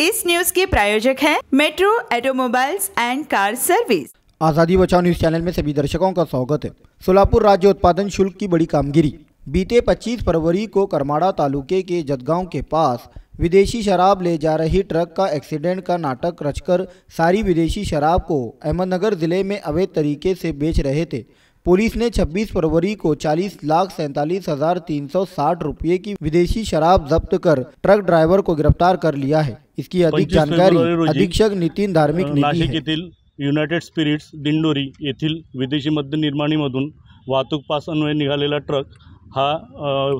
इस news के प्रायोजक हैं metro automobiles and car service आजादी बचाओ न्यूज चैनल में सभी दर्शकों का स्वागत है सोलापुर राज्य उत्पादन शुल्क की बड़ी कामगिरी बीते 25 फरवरी को करमाड़ा तालुके के जदगांव के पास विदेशी शराब ले जा रही ट्रक का एक्सीडेंट का नाटक रचकर सारी विदेशी शराब को अहमदनगर जिले में अवैध तरीके से बेच रहे थे पुलिस ने 26 फरवरी को चालीस लाख सैंतालीस हजार तीन सौ साठ रूपए की विदेशी शराब जब्त कर ट्रक ड्राइवर को गिरफ्तार कर लिया है इसकी अधिक जानकारी अधीक्षक नितिन धार्मिक नाशिक युनायटेड स्पिरिट्स दिंडोरी येथील विदेशी मद्य निर्माणीमधून वाहतूक पास अन्वये निघालेला ट्रक हा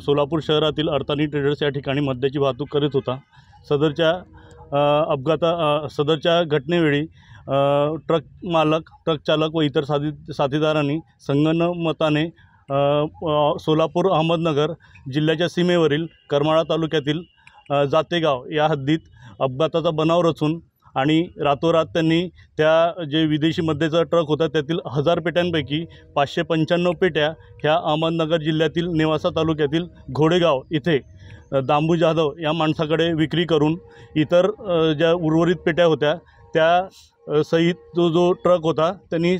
सोलापूर शहरातील अर्थानी ट्रेडर्स या ठिकाणी मद्याची वाहतूक करीत होता सदरच्या अपघाता सदरच्या घटनेवेळी ट्रक मालक ट्रक चालक व इतर साथी साथीदारांनी संगनमताने सोलापूर अहमदनगर जिल्ह्याच्या सीमेवरील करमाळा तालुक्यातील जातेगाव या हद्दीत अपघाताचा बनाव रचून आणि रातोरात त्यांनी त्या जे विदेशी मध्येचा ट्रक होता त्यातील हजार पेट्यांपैकी पाचशे पंच्याण्णव पेट्या ह्या अहमदनगर जिल्ह्यातील नेवासा तालुक्यातील घोडेगाव इथे दांबू जाधव या माणसाकडे विक्री करून इतर ज्या उर्वरित पेट्या होत्या त्या सहित जो जो ट्रक होता त्यांनी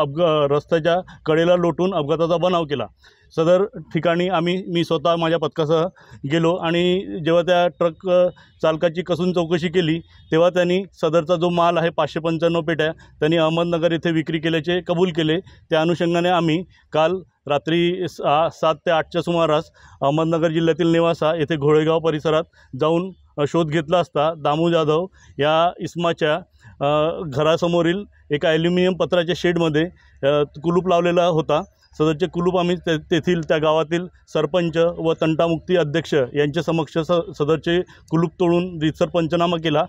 अपघा रस्त्याच्या कडेला लोटून अपघाताचा बनाव केला सदर ठिकाणी आम्ही मी स्वतः माझ्या पथकासह गेलो आणि जेव्हा त्या ट्रक चालकाची कसून चौकशी केली तेव्हा त्यांनी सदरचा जो माल आहे पाचशे पंच्याण्णव पेट्या त्यांनी अहमदनगर येथे विक्री केल्याचे कबूल केले त्या अनुषंगाने आम्ही काल रात्री सा सात ते आठच्या सुमारास अहमदनगर जिल्ह्यातील नेवासा येथे घोळेगाव परिसरात जाऊन शोध घेतला असता दामू जाधव या इस्माच्या घरासमोरील एका ॲल्युमिनियम पत्राच्या शेडमध्ये कुलूप लावलेला होता सदरचे कुलूप आम्ही ते तेथील त्या गावातील सरपंच व तंटामुक्ती अध्यक्ष यांच्या समक्ष स सदरचे कुलूप तोडून रितसर पंचनामा केला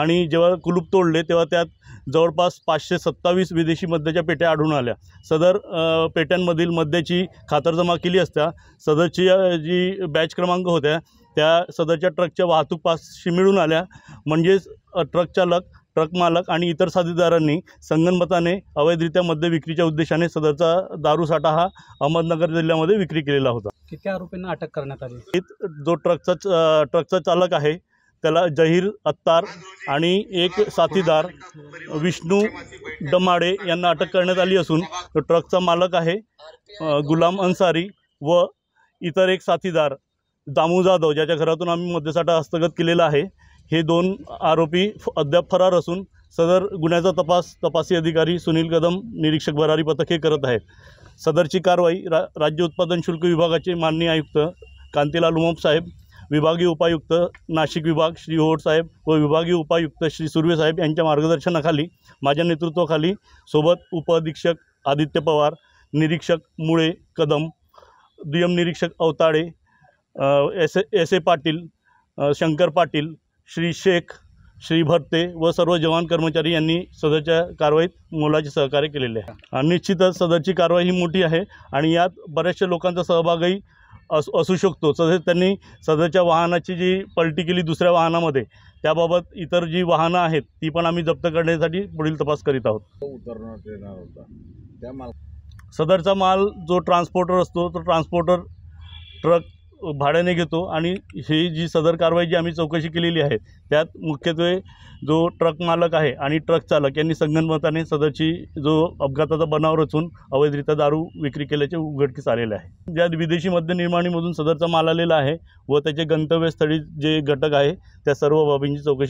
आणि जेव्हा कुलूप तोडले तेव्हा त्यात जवळपास पाचशे सत्तावीस विदेशी मद्याच्या पेट्या आढळून आल्या सदर पेट्यांमधील मद्याची खातरजमा केली असता सदरची जी बॅच क्रमांक होत्या त्या सदरच्या ट्रकच्या वाहतूक पासशी मिळून आल्या म्हणजेच ट्रक चालक ट्रक मालक आणि इतर साथीदारांनी संगनमताने अवैधरित्या मद्य विक्रीच्या उद्देशाने सदरचा दारूसाठा हा अहमदनगर जिल्ह्यामध्ये विक्री केलेला होता किती आरोपींना अटक करण्यात आली जो ट्रकचा ट्रकचा चालक आहे त्याला जहीर अत्तार आणि एक साथीदार विष्णू डमाडे यांना अटक करण्यात आली असून तो ट्रकचा मालक आहे गुलाम अन्सारी व इतर एक साथीदार दामू जाधव ज्याच्या घरातून आम्ही मद्यसाठा हस्तगत केलेला आहे हे दोन आरोपी अद्याप फरार असून सदर गुन्ह्याचा तपास तपासी अधिकारी सुनील कदम निरीक्षक भरारी पथक हे करत आहेत सदरची कारवाई रा राज्य उत्पादन शुल्क विभागाचे माननीय आयुक्त कांतीलाल उमप साहेब विभागीय उपायुक्त नाशिक विभाग श्री होट साहेब व विभागीय उपायुक्त श्री सुर्वे साहेब यांच्या मार्गदर्शनाखाली माझ्या नेतृत्वाखाली सोबत उपअधीक्षक आदित्य पवार निरीक्षक मुळे कदम दुय्यम निरीक्षक Awatade S S A Patil Shankar Patil Shri Shaikh Shri Bharte व सर्व जवान कर्मचारी यांनी सदरच्या कारवाईत मोलाचे सहकार्य केलेले आहे निश्चितच सदरची कारवाई ही मोठी आहे आणि यात बऱ्याचशा लोकांचा सहभागही असू शकतो तसेच त्यांनी सदरच्या वाहनाची जी पलटी केली दुसऱ्या वाहनामध्ये त्याबाबत इतर जी वाहनं आहेत ती पण आम्ही जप्त करण्यासाठी पुढील तपास करीत आहोत उतरणार सदरचा माल जो ट्रान्सपोर्टर असतो तो ट्रान्सपोर्टर ट्रक भाड्याने घेतो आणि ही जी सदर कारवाई जी आम्ही चौकशी केलेली आहे त्यात मुख्यत्वे जो ट्रक मालक आहे आणि ट्रक चालक यांनी संगनमताने सदरची जो अपघाताचा बनाव रचून अवैधरित्या दारू विक्री केल्याचे उघडकीस आलेले आहे ज्यात विदेशी मद्यनिर्माणीमधून सदरचा माल आलेला आहे व त्याचे गंतव्यस्थळी जे घटक आहे त्या सर्व बाबींची चौकशी